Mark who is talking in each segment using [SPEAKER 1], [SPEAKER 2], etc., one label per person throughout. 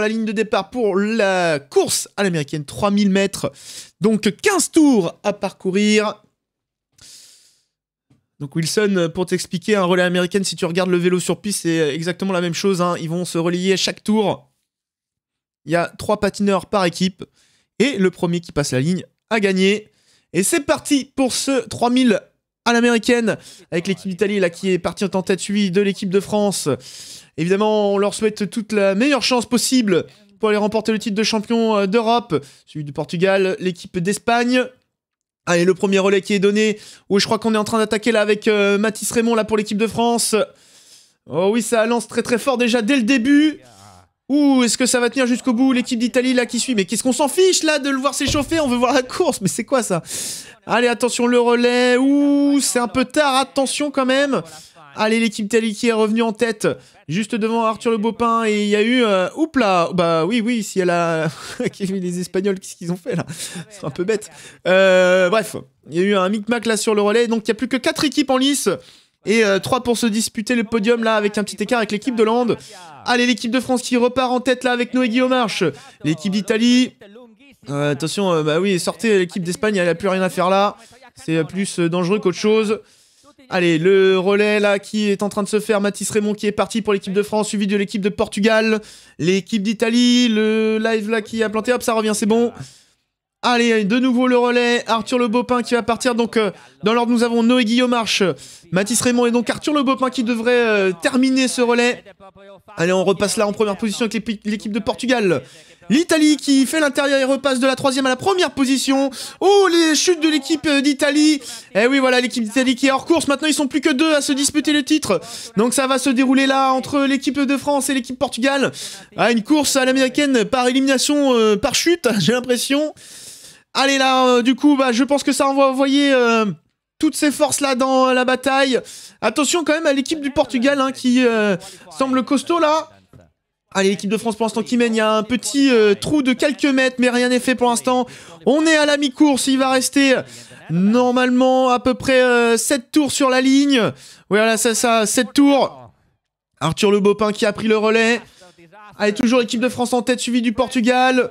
[SPEAKER 1] la ligne de départ pour la course à l'américaine, 3000 mètres. Donc 15 tours à parcourir. Donc Wilson, pour t'expliquer, un relais américain, si tu regardes le vélo sur piste, c'est exactement la même chose. Hein. Ils vont se relayer à chaque tour. Il y a trois patineurs par équipe. Et le premier qui passe la ligne a gagné. Et c'est parti pour ce 3000 à l'américaine avec l'équipe d'Italie là qui est partie en tête suivie de l'équipe de France. Évidemment, on leur souhaite toute la meilleure chance possible pour aller remporter le titre de champion euh, d'Europe, celui du Portugal, l'équipe d'Espagne. Allez, le premier relais qui est donné. où je crois qu'on est en train d'attaquer là avec euh, Mathis Raymond là pour l'équipe de France. Oh oui, ça lance très très fort déjà dès le début. Ouh, est-ce que ça va tenir jusqu'au bout l'équipe d'Italie là qui suit Mais qu'est-ce qu'on s'en fiche là de le voir s'échauffer On veut voir la course, mais c'est quoi ça Allez, attention le relais. Ouh, c'est un peu tard, attention quand même. Allez, l'équipe d'Italie qui est revenue en tête, juste devant Arthur Le Bopin. Et il y a eu... Euh, oups là Bah oui, oui, si elle a... les Espagnols, qu'est-ce qu'ils ont fait là C'est un peu bête. Euh, bref, il y a eu un micmac là sur le relais. Donc il n'y a plus que 4 équipes en lice. Et 3 euh, pour se disputer le podium là avec un petit écart avec l'équipe de Hollande. Allez, l'équipe de France qui repart en tête là avec Noé Guillaume Marche. L'équipe d'Italie. Euh, attention, euh, bah oui, sortez l'équipe d'Espagne, elle a plus rien à faire là. C'est plus dangereux qu'autre chose. Allez, le relais là qui est en train de se faire, Mathis Raymond qui est parti pour l'équipe de France, suivi de l'équipe de Portugal, l'équipe d'Italie, le live là qui a planté, hop ça revient, c'est bon. Allez, de nouveau le relais, Arthur Le Bopin qui va partir, donc euh, dans l'ordre nous avons Noé Guillaume Marche, Mathis Raymond et donc Arthur Le Bopin qui devrait euh, terminer ce relais. Allez, on repasse là en première position avec l'équipe de Portugal. L'Italie qui fait l'intérieur et repasse de la troisième à la première position. Oh, les chutes de l'équipe euh, d'Italie. Et eh oui, voilà, l'équipe d'Italie qui est hors course. Maintenant, ils sont plus que deux à se disputer le titre. Donc, ça va se dérouler là entre l'équipe de France et l'équipe Portugal. Ah, une course à l'américaine par élimination, par chute, j'ai l'impression. Allez là, euh, du coup, bah, je pense que ça envoie, va envoyer euh, toutes ces forces-là dans euh, la bataille. Attention quand même à l'équipe du Portugal hein, qui semble costaud là. Allez, l'équipe de France pour l'instant qui mène. Il y a un petit trou de quelques mètres, mais rien n'est fait pour l'instant. On est à la mi-course. Il va rester normalement à peu près 7 tours sur la ligne. Voilà, ça, ça, 7 tours. Arthur Le Bopin qui a pris le relais. Allez, toujours l'équipe de France en tête, suivie du Portugal.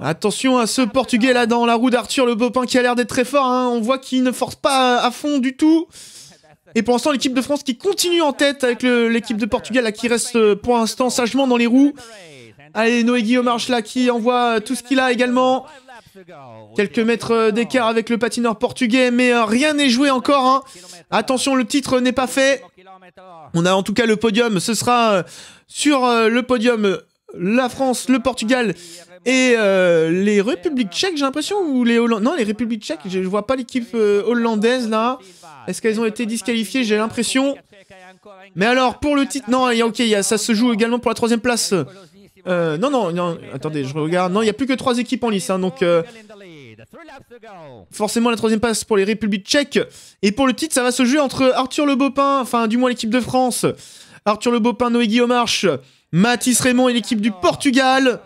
[SPEAKER 1] Ah, attention à ce portugais là dans la roue d'Arthur, le Bopin qui a l'air d'être très fort. Hein. On voit qu'il ne force pas à fond du tout. Et pour l'instant, l'équipe de France qui continue en tête avec l'équipe de Portugal là, qui reste euh, pour l'instant sagement dans les roues. Allez, Noé Guillaume là qui envoie tout ce qu'il a également. Quelques mètres euh, d'écart avec le patineur portugais, mais euh, rien n'est joué encore. Hein. Attention, le titre n'est pas fait. On a en tout cas le podium. Ce sera sur le podium la France, le Portugal et euh, les Républiques tchèques, j'ai l'impression, ou les Hollandais. Non, les Républiques tchèques, je, ne vois pas l'équipe euh, hollandaise là. Est-ce qu'elles ont été disqualifiées J'ai l'impression. Mais alors, pour le titre, non, ok, y ça se joue également pour la troisième place. Euh, non, non, non, attendez, je regarde. Non, il n'y a plus que trois équipes en lice, hein, donc. Forcément la troisième place pour les Républiques tchèques. Et pour le titre, ça va se jouer entre Arthur Le Bopin, enfin du moins l'équipe de France, Arthur Le Bopin, Noé Guillaumarche, Mathis Raymond et l'équipe du Portugal.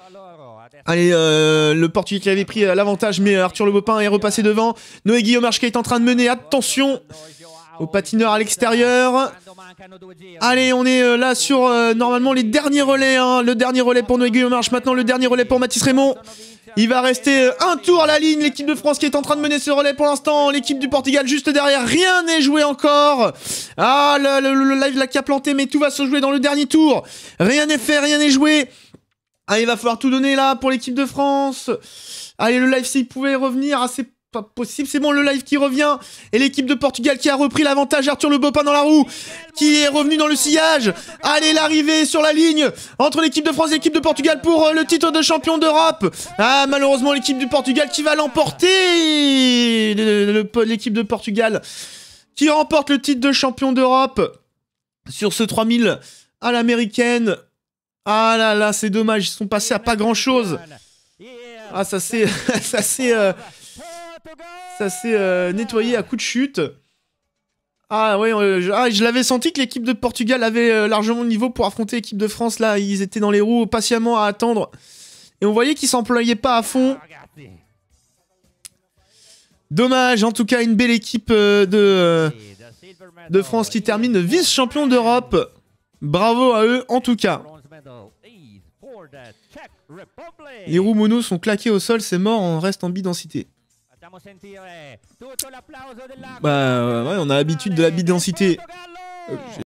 [SPEAKER 1] Allez, euh, le Portugais qui avait pris euh, l'avantage, mais Arthur Le Bopin est repassé devant. Noé Guillaume qui est en train de mener. Attention au patineur à l'extérieur. Allez, on est euh, là sur normalement les derniers relais. Hein. Le dernier relais pour Noé Guillaume maintenant le dernier relais pour Mathis Raymond. Il va rester un tour à la ligne. L'équipe de France qui est en train de mener ce relais pour l'instant. L'équipe du Portugal juste derrière. Rien n'est joué encore. Ah, le, live là live a a planté, mais tout va se jouer dans le dernier tour. Rien n'est fait, rien n'est joué. Ah, il va falloir tout donner là pour l'équipe de France. Allez, le live, s'il pouvait revenir, ah, c'est pas possible. C'est bon, le live qui revient. Et l'équipe de Portugal qui a repris l'avantage. Arthur Le Bopin dans la roue, qui est revenu dans le sillage. Allez, l'arrivée sur la ligne entre l'équipe de France et l'équipe de Portugal pour le titre de champion d'Europe. Ah, malheureusement, l'équipe du Portugal qui va l'emporter. L'équipe de Portugal qui remporte le titre de champion d'Europe sur ce 3000 à l'américaine. Ah là là, c'est dommage, ils sont passés à pas grand chose. Ah, ça s'est. ça euh, ça euh, nettoyé à coup de chute. Ah oui, euh, je, ah, je l'avais senti que l'équipe de Portugal avait largement le niveau pour affronter l'équipe de France. Là, ils étaient dans les roues patiemment à attendre. Et on voyait qu'ils s'employaient pas à fond. Dommage, en tout cas, une belle équipe euh, de, euh, de France qui termine vice-champion d'Europe. Bravo à eux, en tout cas. Les roues sont claqués au sol, c'est mort, on reste en bidensité. Bah ouais, on a l'habitude de la bidensité. Euh,